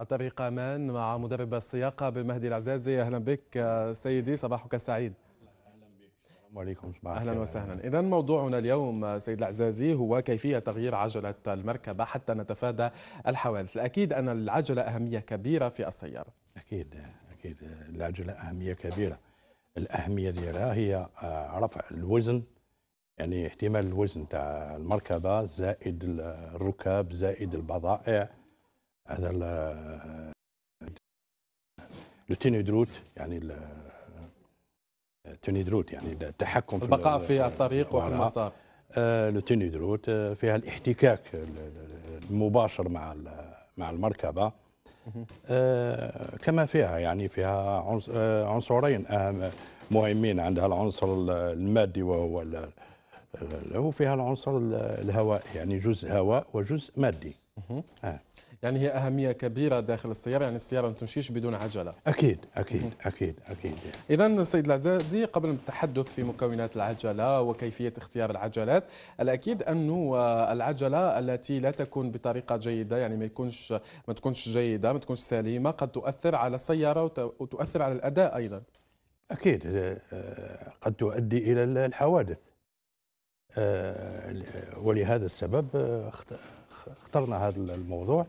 الطريق أمان مع مدرب السياقة بمهدي العزازي أهلا بك سيدي صباحك سعيد السلام عليكم صباح اهلا وسهلا اذا موضوعنا اليوم سيد العزازي هو كيفيه تغيير عجله المركبه حتى نتفادى الحوادث اكيد ان العجله اهميه كبيره في السياره اكيد اكيد العجله اهميه كبيره الاهميه ديالها هي آه، رفع الوزن يعني احتمال الوزن تاع المركبه زائد الركاب زائد البضائع هذا لوتيني دروت يعني توني دروت يعني التحكم في البقاء في الطريق وفي المسار آه، لوتيني دروت آه، فيها الاحتكاك المباشر مع مع المركبه آه، كما فيها يعني فيها عنصرين اهم مهمين عندها العنصر المادي وهو له فيها العنصر الهوائي يعني جزء هواء وجزء مادي آه. يعني هي أهمية كبيرة داخل السيارة يعني السيارة ما تمشيش بدون عجلة أكيد أكيد أكيد أكيد إذا سيد العزازي قبل التحدث في مكونات العجلة وكيفية اختيار العجلات الأكيد أنه العجلة التي لا تكون بطريقة جيدة يعني ما يكونش ما تكونش جيدة ما تكونش سليمة قد تؤثر على السيارة وتؤثر على الأداء أيضا أكيد آه، قد تؤدي إلى الحوادث آه، ولهذا السبب آه، اخترنا هذا الموضوع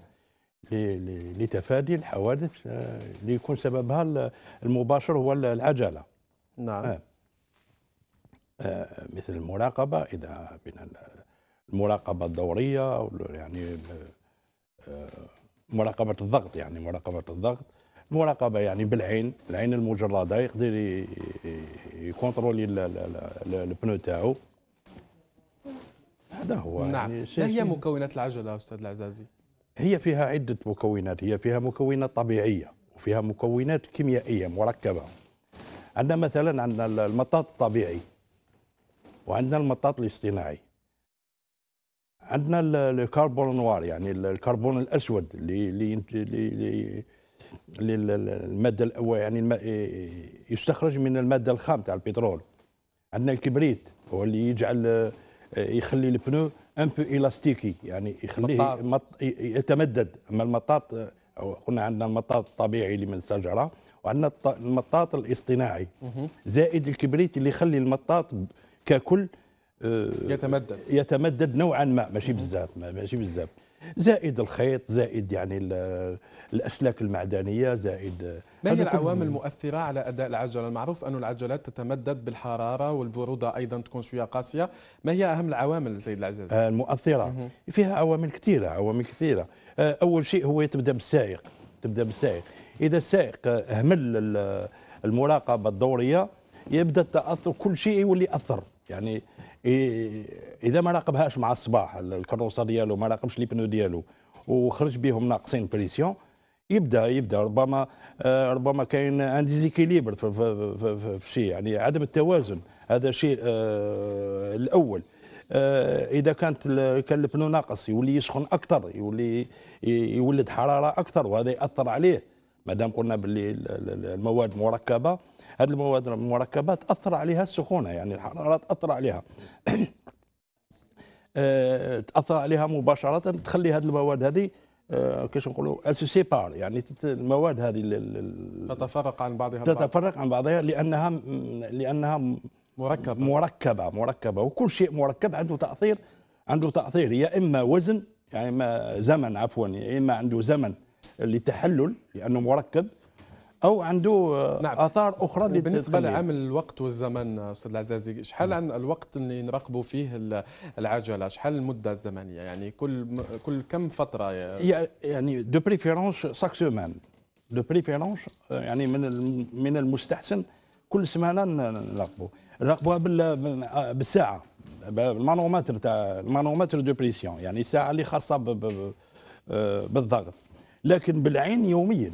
لتفادي الحوادث اللي آه، يكون سببها المباشر هو العجله نعم آه. آه مثل المراقبه اذا من المراقبه الدوريه يعني آه، آه، مراقبه الضغط يعني مراقبه الضغط المراقبه يعني بالعين العين المجرده يقدر يكونترولي البنو تاعو هذا هو نعم يعني ما هي مكونات العجله استاذ العزازي؟ هي فيها عدة مكونات هي فيها مكونات طبيعية وفيها مكونات كيميائية مركبة عندنا مثلا عندنا المطاط الطبيعي وعندنا المطاط الاصطناعي عندنا الكربون نوار يعني الكربون الاسود اللي اللي الماده الأول يعني يستخرج من الماده الخام تاع البترول عندنا الكبريت هو اللي يجعل يخلي البنو ان بو الاستيكي يعني يخليه مط... يتمدد اما المطاط قلنا عندنا المطاط الطبيعي اللي من الشجره وعندنا المطاط الاصطناعي زائد الكبريت اللي يخلي المطاط ككل آه، يتمدد يتمدد نوعا ما ماشي بزاف ماشي بزاف زائد الخيط زائد يعني الأسلاك المعدنية زائد آه، ما هي العوامل المؤثرة على أداء العجلة؟ المعروف أن العجلات تتمدد بالحرارة والبرودة أيضا تكون شوية قاسية ما هي أهم العوامل سيد العزيز؟ آه، المؤثرة فيها عوامل كثيرة عوامل كثيرة آه، أول شيء هو تبدأ بالسائق تبدأ بالسائق إذا السائق أهمل المراقبة الدورية يبدأ التأثر كل شيء يولي أثر يعني اذا ما راقبهاش مع الصباح الكروسه ديالو ما راقبش لي بنو ديالو وخرج بهم ناقصين بريسيون يبدا يبدا ربما آه، ربما كاين ان ديزيكيليبر في, في, في, في شيء يعني عدم التوازن هذا شيء آه، الاول آه، اذا كانت كان البنو ناقص يولي يسخن اكثر يولي يولد حراره اكثر وهذا ياثر عليه ما دام قلنا باللي المواد مركبه هذه المواد المركبه تاثر عليها السخونه يعني الحراره تاثر عليها آه، تاثر عليها مباشره تخلي هذه المواد هذه آه، كيفاش نقولوا سيبار يعني المواد هذه تتفرق عن بعضها تتفرق عن بعضها لانها لانها مركبه مركبه مركبه وكل شيء مركب عنده تاثير عنده تاثير يا اما وزن يعني ما زمن عفوا يا اما عنده زمن لتحلل لانه مركب او عنده آه، نعم. اثار اخرى بالنسبه لعامل الوقت والزمن استاذ العزازي شحال عن الوقت اللي نراقبوا فيه العجله شحال المده الزمنيه يعني كل م... كل كم فتره يعني دو بريفيرونس ساك سومان دو بريفيرونس يعني من من المستحسن كل سمانه نراقبوا نراقبوها بال... آه، بالساعه بالمانومتر تاع المانومتر دو بريسيون يعني الساعه اللي خاصه ب... ب... آه، بالضغط لكن بالعين يوميا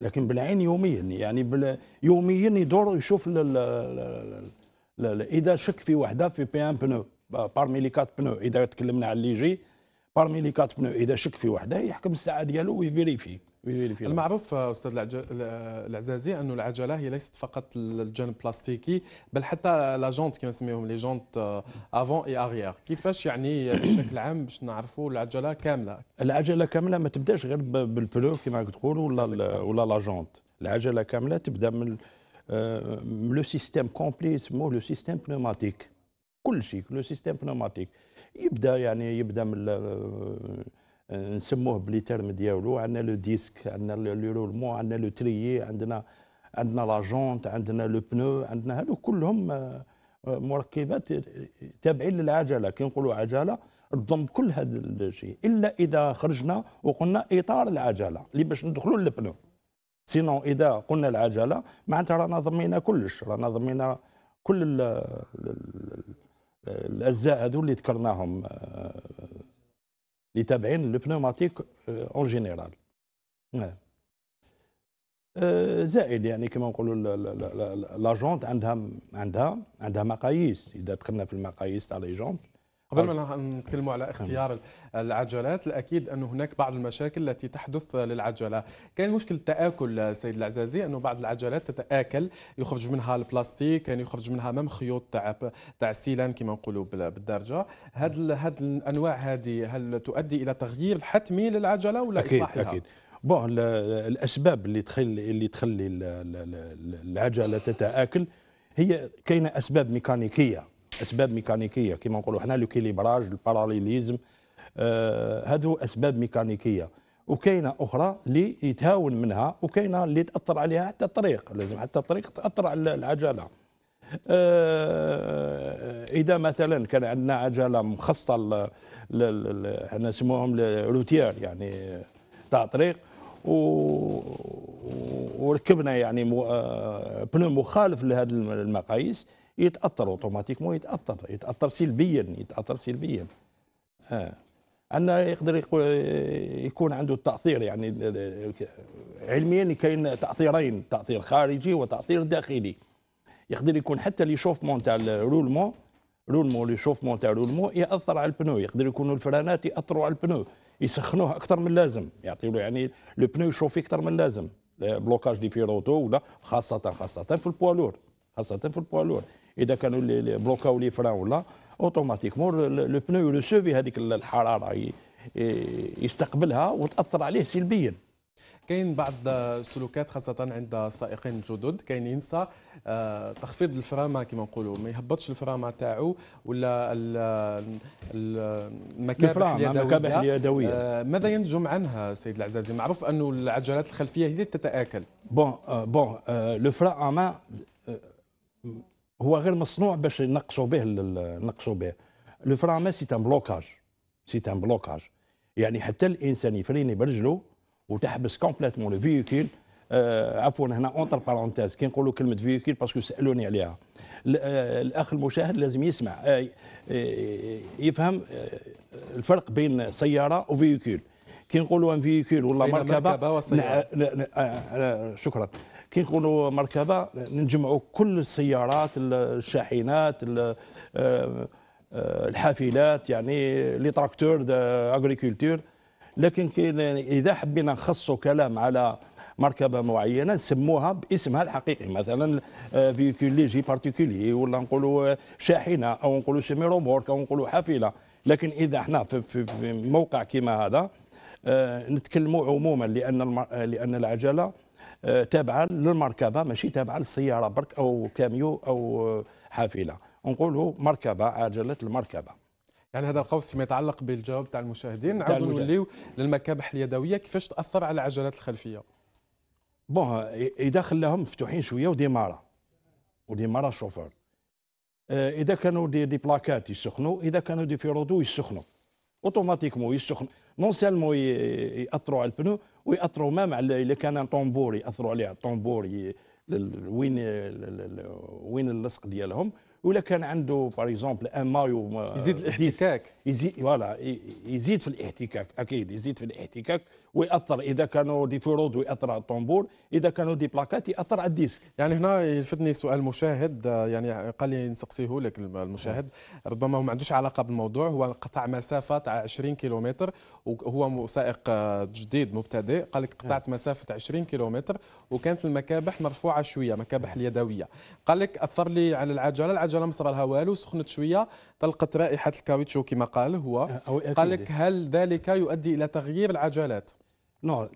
لكن بالعين يوميا يعني يوميا يدور يشوف ل... ل... ل... اذا شك في وحده في بي ان بنو بارمي لي كات بنو اذا تكلمنا على اللي جي بارمي لي كات بنو اذا شك في وحده يحكم الساعه ديالو ويفيريفي المعروف استاذ العزازي انه العجله هي ليست فقط الجانب البلاستيكي بل حتى لا جونت كما نسميهم لي جونت افون اي اغيير كيفاش يعني بشكل عام باش نعرفوا العجله كامله العجله كامله ما تبداش غير بالبلو كما تقول ولا ولا لا جونت العجله كامله تبدا من لو سيستيم كومبلي يسموه لو سيستيم بنوماتيك كل شيء لو سيستيم بنوماتيك يبدا يعني يبدا من آه، نسموه بلي تيرم ديالو عندنا لو ديسك عندنا لي رولمون عندنا لو تري عندنا عندنا لا جونت عندنا لو بنو عندنا هادو كلهم آه، آه، مركبات تابعين للعجله كي نقولوا عجله تضم كل هذا الشيء الا اذا خرجنا وقلنا اطار العجله اللي باش ندخلوا للبنو سينو اذا قلنا العجله معناتها رانا ضمينا كلش رانا ضمينا كل الاجزاء هذو اللي ذكرناهم اللي تابعين للبنوماتيك اون آه، نعم. جينيرال آه، زائد يعني كما نقولوا لاجونت عندها عندها عندها مقاييس اذا دخلنا في المقاييس تاع لا جونت قبل طيب. ما نتكلم على نعم. اختيار العجلات الأكيد أن هناك بعض المشاكل التي تحدث للعجلة كان مشكل التآكل سيد العزازي أنه بعض العجلات تتآكل يخرج منها البلاستيك كان يعني يخرج منها مام خيوط تاع تاع السيلان كما نقولوا بالدارجه هاد هاد الانواع هذه هل تؤدي الى تغيير حتمي للعجله ولا أكيد اصلاحها اكيد بون الاسباب اللي تخلي اللي تخلي العجله تتاكل هي كاينه اسباب ميكانيكيه اسباب ميكانيكيه كما نقولوا حنا لوكيليبراج الباراليليزم هذو آه، اسباب ميكانيكيه وكاينه اخرى اللي يتهاون منها وكاينه اللي تاثر عليها حتى الطريق لازم حتى الطريق تاثر على العجله آه، اذا مثلا كان عندنا عجله مخصصه احنا نسموهم روتيير يعني تاع طريق و وركبنا يعني آه، بنو مخالف لهذه المقاييس يتاثر اوتوماتيكمون يتاثر يتاثر سلبيا يتاثر سلبيا آه. عندنا يقدر يكون عنده تاثير يعني علميا كاين تاثيرين تاثير خارجي وتاثير داخلي يقدر يكون حتى لي شوفمون تاع الرولمون رولمون لي شوفمون تاع رولمون ياثر على البنو يقدر يكونوا الفرانات ياثروا على البنو يسخنوه اكثر من اللازم يعطيوا يعني لو بنو يشوف اكثر من اللازم بلوكاج دي فيروتو ولا خاصه خاصه في البوالور خاصه في البوالور اذا كانوا بلوكاو لي فران ولا اوتوماتيكمون لو بنو يرسوفي هذيك الحراره يستقبلها وتاثر عليه سلبيا كاين بعض السلوكات خاصه عند السائقين الجدد كاين ينسى آه، تخفيض الفرامه كما نقولوا ما يهبطش الفرامه تاعو ولا المكابح اليدويه آه، اليدويه ماذا ينجم عنها سيد العزازي معروف انه العجلات الخلفيه هي اللي تتاكل بون بون لو فرا امان هو غير مصنوع باش نقصوا به نقصوا به لو فرا امان سي ان بلوكاج سي ان بلوكاج يعني حتى الانسان يفريني برجله وتحبس كومبليتمون لو فييكول آه عفوا هنا اونتر بارونتيز كي نقولوا كلمه فييكول باسكو سالوني عليها آه، الاخ المشاهد لازم يسمع آه, آه، يفهم آه، الفرق بين سياره وفييكول كي نقولوا ان فييكول ولا مركبه, مركبة نع... شكرا كي نقولوا مركبه نجمعوا كل السيارات الشاحنات الحافلات يعني لي تراكتور اغريكولتور لكن إذا حبينا نخصوا كلام على مركبة معينة نسموها باسمها الحقيقي مثلا فيكول ليجي بارتيكولي ولا نقولوا آه، شاحنة أو نقولوا سيمي رومورك أو نقولوا حافلة لكن إذا احنا في, في موقع كما هذا آه، نتكلموا عموما لأن آه، لأن العجلة تابعة للمركبة ماشي تابعة للسيارة برك أو كاميو أو حافلة نقولوا مركبة عجلة المركبة يعني هذا القوس فيما يتعلق بالجواب تاع المشاهدين نعاودوا نوليو للمكابح اليدويه كيفاش تاثر على العجلات الخلفيه بون اذا خلاهم مفتوحين شويه وديمارا وديمارا شوفور آه، اذا كانوا دي, دي بلاكات يسخنوا اذا كانوا دي فيرودو يسخنوا اوتوماتيكمون يسخن نون سيلمون ياثروا على البنو وياثروا مام على اذا كان طومبور ياثروا عليه الطومبور وين وين اللصق ديالهم ولا كان عنده باغ اكزومبل ان مايو يزيد الاحتكاك يزيد فوالا يزيد في الاحتكاك اكيد يزيد في الاحتكاك ويأثر اذا كانوا دي فرود ويأثر على الطنبور اذا كانوا دي بلاكات يأثر على الديسك يعني هنا يلفتني سؤال مشاهد يعني قال لي نسقسيه لك المشاهد ربما هو ما عندوش علاقه بالموضوع هو قطع مسافه تاع 20 كيلومتر وهو سائق جديد مبتدئ قال لك قطعت نعم. مسافه 20 كيلومتر وكانت المكابح مرفوعه شويه مكابح اليدويه قال لك اثر لي على العجله حاجه لها والو سخنت شويه طلقت رائحه الكاوتشو كما قال هو أه، أه، قال لك هل ذلك يؤدي الى تغيير العجلات نو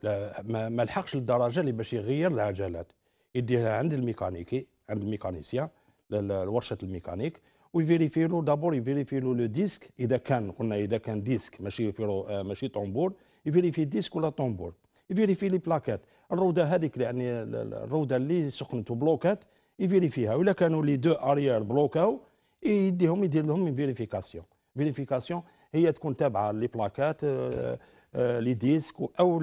ما, ما لحقش الدرجه اللي باش يغير العجلات يديها عند الميكانيكي عند الميكانيسيان الورشه الميكانيك ويفيريفي له دابور يفيريفي له لو ديسك اذا كان قلنا اذا كان ديسك ماشي فيرو آه، ماشي طومبور يفيريفي ديسك ولا طومبور يفيريفي لي بلاكات الروده هذيك يعني الروده اللي سخنت بلوكات يفيريفيها ولا كانوا لي دو اريير بلوكاو يديهم يدير لهم فيريفيكاسيون فيريفيكاسيون هي تكون تابعه لي بلاكات آه، آه، لي ديسك او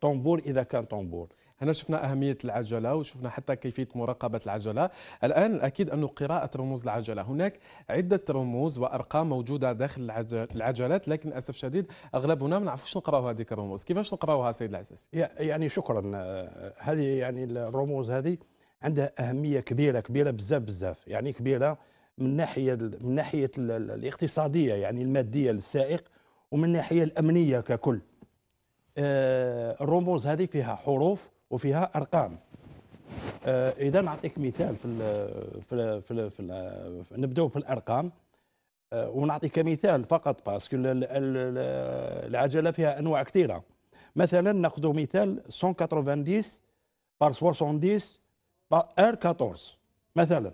طنبور اذا كان طنبور هنا شفنا أهمية العجلة وشفنا حتى كيفية مراقبة العجلة الآن الأكيد أن قراءة رموز العجلة هناك عدة رموز وأرقام موجودة داخل العجلات لكن للأسف شديد أغلبنا ما نعرفوش نقراو هذيك الرموز كيفاش نقراوها سيد العزيز يعني شكرا آه، هذه يعني الرموز هذه عندها اهميه كبيره كبيره بزاف بزاف يعني كبيره من ناحيه من ناحيه الاقتصاديه يعني الماديه للسائق ومن الناحيه الامنيه ككل آه، الرموز هذه فيها حروف وفيها ارقام آه، اذا نعطيك مثال في الـ في الـ في, الـ في الـ نبداو في الارقام آه، ونعطيك مثال فقط باسكو العجله فيها انواع كثيره مثلا ناخذ مثال 190 بار 70 ار 14 مثلا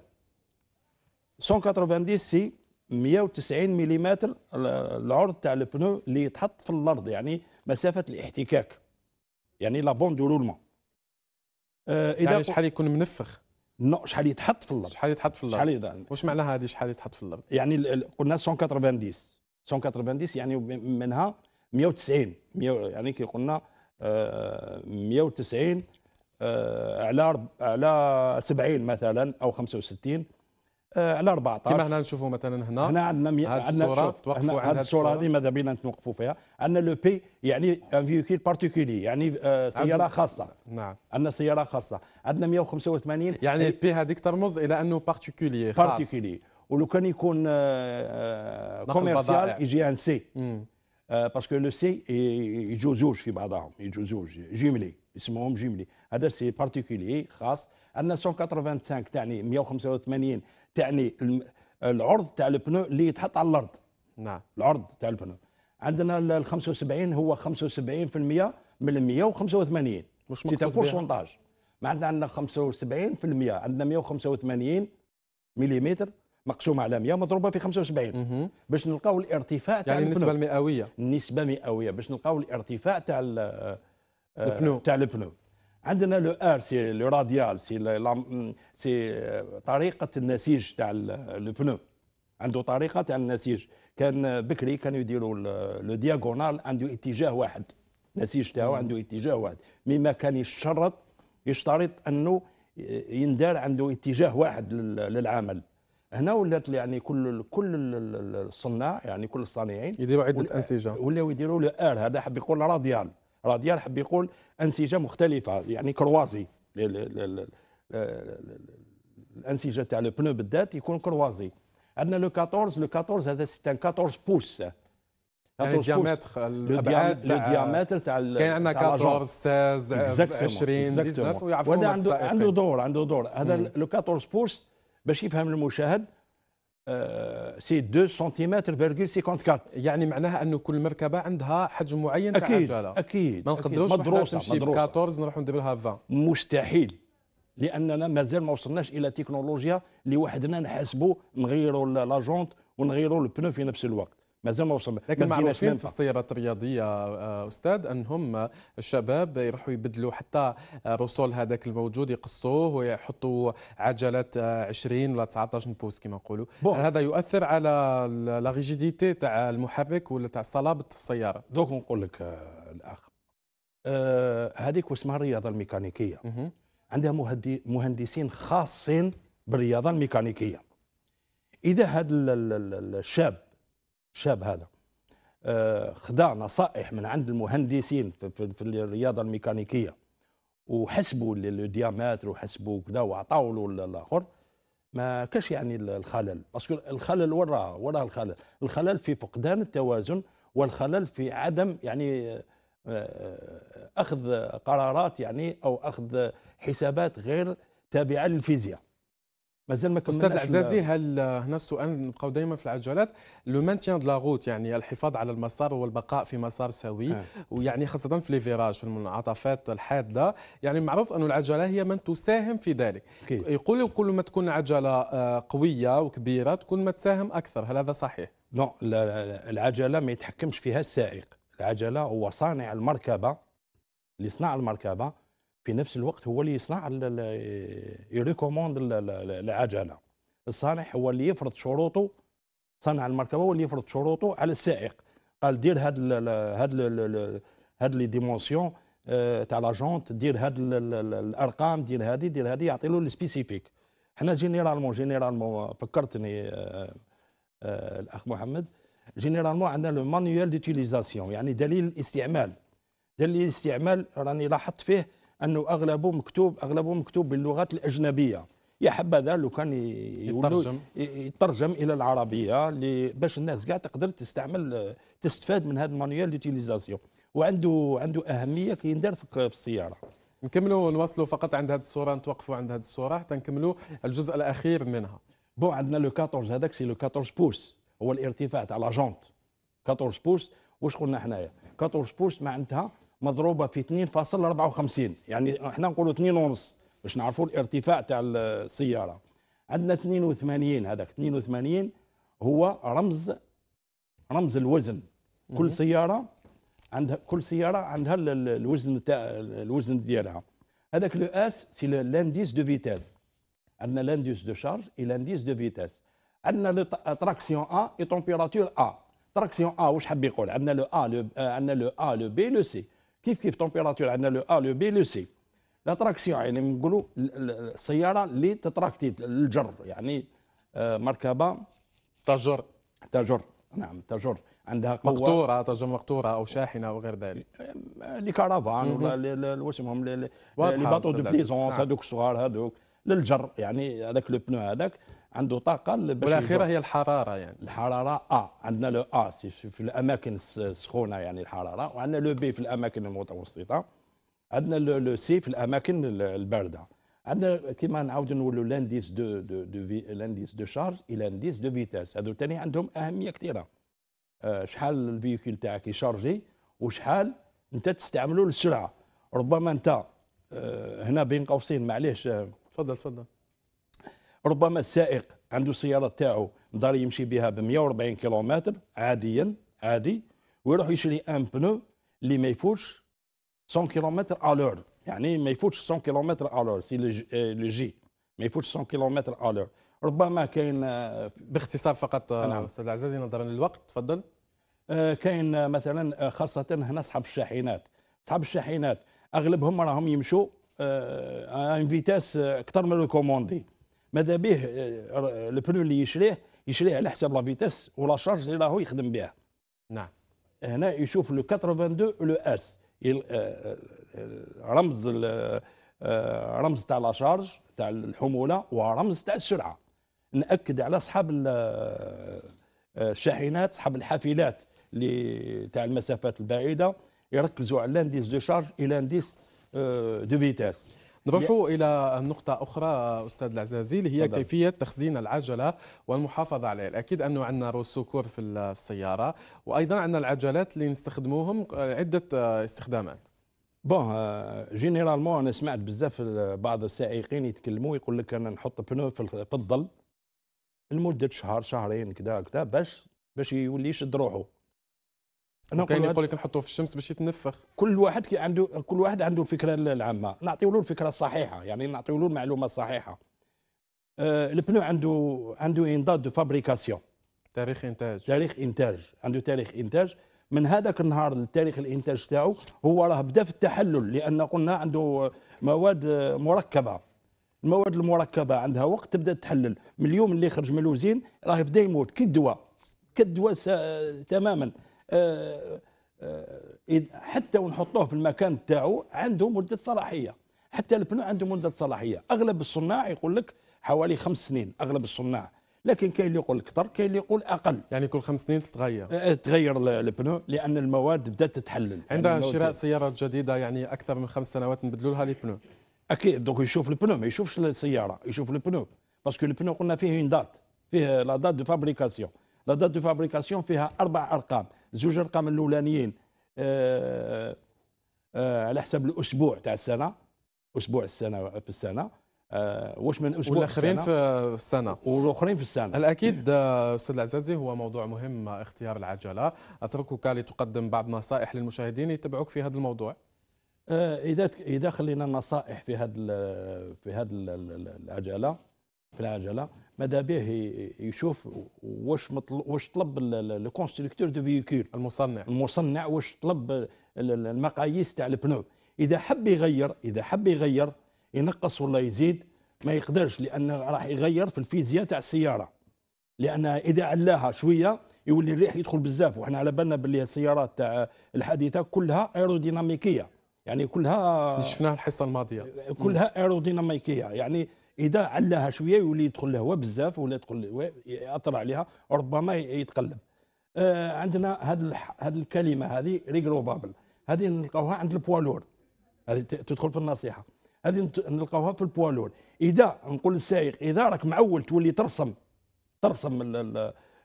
190 سي 190 ملم العرض تاع البنو اللي يتحط في الارض يعني مسافه الاحتكاك يعني لا بون دو رولمون آه، اذا يعني شحال يكون منفخ نو شحال يتحط في الارض شحال يتحط في الارض شحال واش معناها هذه شحال يتحط في الارض يعني قلنا 190 190 يعني منها 190 يعني كي قلنا 190 آه، آه، على على 70 مثلا او 65 آه، على 14 كما هنا نشوفوا مثلا هنا هنا عندنا عندنا الصوره هنا هذه الصوره هذه ماذا بينا نتوقفوا فيها عندنا لو بي يعني ان فيوكيل بارتيكولي يعني آه، سياره خاصه نعم عندنا سياره خاصه عندنا 185 يعني بي هذيك ترمز الى انه بارتيكولي خاص بارتيكولي ولو كان يكون كوميرسيال يجي ان سي مم. باسكو لو سي يجوزوش في بعضهم يجوزوش جملي اسمهم جملي هذا سي بارتيكولي خاص عندنا 185 تعني 185 تعني العرض تاع البنو اللي يتحط على الارض نعم العرض تاع البنو عندنا ال 75 هو 75% من ال 185 مش مقصود بورسونتاج معناتها عندنا 75% عندنا 185 مليمتر مقسومه على 100 مضروبه في 75 باش نلقاو الارتفاع تاع يعني النسبه المئويه النسبه المئويه باش نلقاو الارتفاع تاع آه، البنو تاع البنو عندنا لو ار سي لو راديال سي سي آه، طريقه النسيج تاع البنو عنده طريقه تاع النسيج كان بكري كانوا يديروا لو دياغونال عنده اتجاه واحد النسيج تاعو عنده اتجاه واحد مما كان يشترط يشترط انه يندار عنده اتجاه واحد للعمل هنا ولات يعني كل كل الصناع يعني كل الصانعين يديروا عده انسجه ولاو يديروا له ار هذا حب يقول راديال راديال حب يقول انسجه مختلفه يعني كروازي الانسجه تاع البنو بالذات يكون كروازي عندنا لو 14 لو 14 هذا سي ان 14 بوس يعني الديامتر الابعاد لو ديامتر تاع كاين عندنا 14 16 20 19 ويعرفوا عنده عنده دور عنده دور هذا لو 14 بوس باش يفهم المشاهد آه، سي 2 سنتيمتر فيرغول 54 يعني معناها انه كل مركبه عندها حجم معين اكيد تاع عجله اكيد ما نقدروش مدروسه نمشي 14 نروح ندير لها 20 مستحيل لاننا مازال ما وصلناش الى تكنولوجيا اللي وحدنا نحاسبوا نغيروا لاجونت جونت ونغيروا البنو في نفس الوقت ما زال ما وصل لكن معروفين في السيارات الرياضيه آه، استاذ ان هم الشباب يروحوا يبدلوا حتى رسول هذاك الموجود يقصوه ويحطوا عجلات آه، 20 ولا 19 بوس كما نقولوا هذا يؤثر على لا ريجيديتي تاع المحرك ولا تاع صلابه السياره دوك نقول لك آه، الاخ هذيك واسمها الرياضه الميكانيكيه عندها مهندسين خاصين بالرياضه الميكانيكيه اذا هذا الشاب الشاب هذا آه، خدا نصائح من عند المهندسين في, الرياضه الميكانيكيه وحسبوا الديامتر وحسبوا كذا وعطاو له الاخر ما كاش يعني الخلل باسكو الخلل وراه وراه الخلل الخلل في فقدان التوازن والخلل في عدم يعني آه، آه، اخذ قرارات يعني او اخذ حسابات غير تابعه للفيزياء مازال ما كملناش استاذ العزازي هل هنا السؤال نبقاو دائما في العجلات لو مانتيان دو لا روت يعني الحفاظ على المسار والبقاء في مسار سوي آه. ويعني خاصه في لي فيراج في المنعطفات الحاده يعني معروف أن العجله هي من تساهم في ذلك كي. يقول كل ما تكون عجله آه، قويه وكبيره تكون ما تساهم اكثر هل هذا صحيح نو العجله ما يتحكمش فيها السائق العجله هو صانع المركبه اللي صنع المركبه في نفس الوقت هو اللي يصنع يريكوموند العجله الصانع هو اللي يفرض شروطه صانع المركبه هو اللي يفرض شروطه على السائق قال دير هاد الـ هاد الـ هاد لي ديمونسيون آه، تاع لاجونت دير هاد الارقام دير هادي دير هادي يعطي له السبيسيفيك حنا جينيرالمون جينيرالمون فكرتني آه، آه، الاخ محمد جينيرالمون عندنا لو مانيوال ديتيليزاسيون يعني دليل الاستعمال دليل الاستعمال راني لاحظت فيه انه اغلبه مكتوب اغلبه مكتوب باللغات الاجنبيه يا حبذا لو كان يترجم يترجم الى العربيه باش الناس كاع تقدر تستعمل تستفاد من هذا المانيوال ديوتيليزاسيون وعنده عنده اهميه كي يندار في السياره نكملوا نواصلوا فقط عند هذه الصوره نتوقفوا عند هذه الصوره حتى نكملوا الجزء الاخير منها بون عندنا لو 14 هذاك سي لو 14 بوس هو الارتفاع تاع لاجونت 14 بوس واش قلنا حنايا 14 بوس معناتها مضروبه في 2.54 يعني احنا نقولوا 2 ونص باش نعرفوا الارتفاع تاع السياره عندنا 82 هذاك 82 هو رمز رمز الوزن كل سياره عندها كل سياره عندها الوزن تاع الوزن ديالها هذاك لو اس سي لانديس دو فيتاس عندنا لانديس دو شارج اي لانديس دو فيتاس عندنا تراكسيون ا اي تمبيراتور ا تراكسيون ا واش حاب يقول عندنا لو ا عندنا لو ا لو بي لو سي كيف كيف تمبيراتور عندنا لو ا لو بي لو سي لاتراكسيون يعني نقولوا السياره اللي تتراكتي الجر يعني آه، مركبه تجر تجر نعم تجر عندها قوه مقطوره تجر مقطوره او شاحنه او غير ذلك آه، لي كارافان ولا واش اسمهم لي باطو دو بليزونس هذوك الصغار هذوك للجر يعني هذاك لو بنو هذاك عنده طاقه بالاخيره هي الحراره يعني الحراره ا آه، عندنا لو ا آه، في الاماكن السخونه يعني الحراره وعندنا لو بي في الاماكن المتوسطه عندنا لو سي في الاماكن البارده عندنا كيما نعاود نقولوا لانديس دو دو دو في لانديس دو شارج الى لانديس دو فيتاس هذو ثاني عندهم اهميه كثيره أه شحال الفيكول تاعك يشارجي وشحال انت تستعملوا للسرعه ربما انت أه هنا بين قوسين معليش تفضل أه تفضل ربما السائق عنده السياره تاعو دار يمشي بها ب 140 كيلومتر عاديا عادي ويروح يشري ان بنو اللي ما يفوتش 100 كيلومتر الور يعني ما يفوتش 100 كيلومتر الور سي لو جي ما يفوتش 100 كيلومتر الور ربما كاين آه، باختصار فقط آه، نعم. استاذ عزازي نظرا للوقت تفضل آه، كاين مثلا خاصه هنا اصحاب الشاحنات اصحاب الشاحنات اغلبهم راهم يمشوا ان فيتاس اكثر من الكوموندي ماذا به البنو اللي يشريه يشريه على حساب لا فيتيس ولا شارج اللي راهو يخدم بها نعم هنا يشوف لو 82 لو اس آه، آه، رمز آه، رمز تاع لا شارج تاع الحموله ورمز تاع السرعه ناكد على اصحاب الشاحنات اصحاب الحافلات اللي تاع المسافات البعيده يركزوا على لانديس دو شارج الى لانديس دو فيتاس نروح الى نقطه اخرى استاذ العزازي اللي هي كيفيه تخزين العجله والمحافظه عليها الاكيد انه عندنا روسوكور في السياره وايضا عندنا العجلات اللي نستخدموهم آه، عده آه، استخدامات بون آه، جينيرالمون انا سمعت بزاف بعض السائقين يتكلموا يقول لك انا نحط بنو في الظل لمده شهر شهرين كذا كذا باش باش يولي يشد روحه انا كاين يقول لك نحطوه في الشمس باش يتنفخ كل واحد كي عنده كل واحد عنده الفكره العامه نعطيو له الفكره الصحيحه يعني نعطيو له المعلومه الصحيحه أه البنو عنده عنده ان دات دو فابريكاسيون تاريخ انتاج تاريخ انتاج عنده تاريخ انتاج من هذاك النهار لتاريخ الانتاج تاعو هو راه بدا في التحلل لان قلنا عنده مواد مركبه المواد المركبه عندها وقت تبدا تحلل من اليوم اللي خرج من الوزين راه بدا يموت كالدواء كالدواء تماما آه، آه، حتى ونحطوه في المكان تاعو عنده مده صلاحيه حتى البنو عنده مده صلاحيه اغلب الصناع يقول لك حوالي خمس سنين اغلب الصناع لكن كاين اللي يقول اكثر كاين اللي يقول اقل يعني كل خمس سنين تتغير آه، تغير البنو لان المواد بدات تتحلل يعني عندها يعني شراء سياره جديده يعني اكثر من خمس سنوات نبدلوا لها لي بنو اكيد دوك يشوف البنو ما يشوفش السياره يشوف البنو باسكو البنو قلنا فيه اون دات فيه لا دات دو فابريكاسيون لا دات دو فابريكاسيون فيها اربع ارقام زوج ارقام الاولانيين آه آه على حسب الاسبوع تاع السنه اسبوع السنه في السنه آه واش من اسبوع والاخرين في السنه والاخرين في السنه الاكيد آه، استاذ العزازي هو موضوع مهم آه، اختيار العجله اتركك لتقدم بعض النصائح للمشاهدين يتبعوك في هذا الموضوع آه، اذا اذا خلينا النصائح في هذا في هذا العجله في العجله ماذا به يشوف واش واش طلب لو كونستركتور دو فييكول المصنع المصنع واش طلب المقاييس تاع البنو اذا حب يغير اذا حب يغير ينقص ولا يزيد ما يقدرش لان راح يغير في الفيزياء تاع السياره لان اذا علاها شويه يولي الريح يدخل بزاف وحنا على بالنا باللي السيارات تاع الحديثه كلها ايروديناميكيه يعني كلها شفناها الحصه الماضيه كلها ايروديناميكيه يعني اذا علاها شويه يولي يدخل الهواء بزاف ولا يدخل ياثر عليها ربما يتقلب آه عندنا هاد هذه الكلمه هذه ريغروفابل هذه نلقاوها عند البوالور هذه تدخل في النصيحه هذه نلقاوها في البوالور اذا نقول للسائق اذا راك معول تولي ترسم ترسم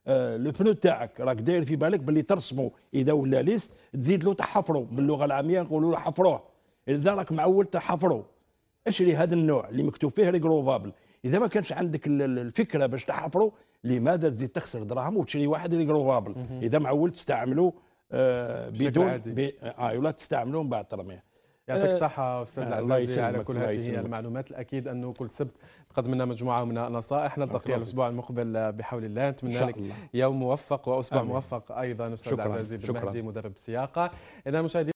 آه، لو بنو تاعك راك داير في بالك باللي ترسمه اذا ولا ليست تزيد له تحفره باللغه العاميه نقولوا له حفروه اذا راك معول تحفره اشري هذا النوع اللي مكتوب فيه ريغروفابل اذا ما كانش عندك الفكره باش تحفروا لماذا تزيد تخسر دراهم وتشري واحد ريغروفابل اذا معول تستعملوا آه، بدون ب... آه،, اه ولا تستعملوا من بعد ترميه يعطيك آه، الصحة أستاذ آه العزيزي على كل هذه المعلومات الأكيد أنه كل سبت تقدم لنا مجموعة من النصائح نلتقي الأسبوع المقبل بحول الله نتمنى لك الله. يوم موفق وأسبوع آمين. موفق أيضا أستاذ عبد العزيز المهدي مدرب السياقة إذا مشاهدي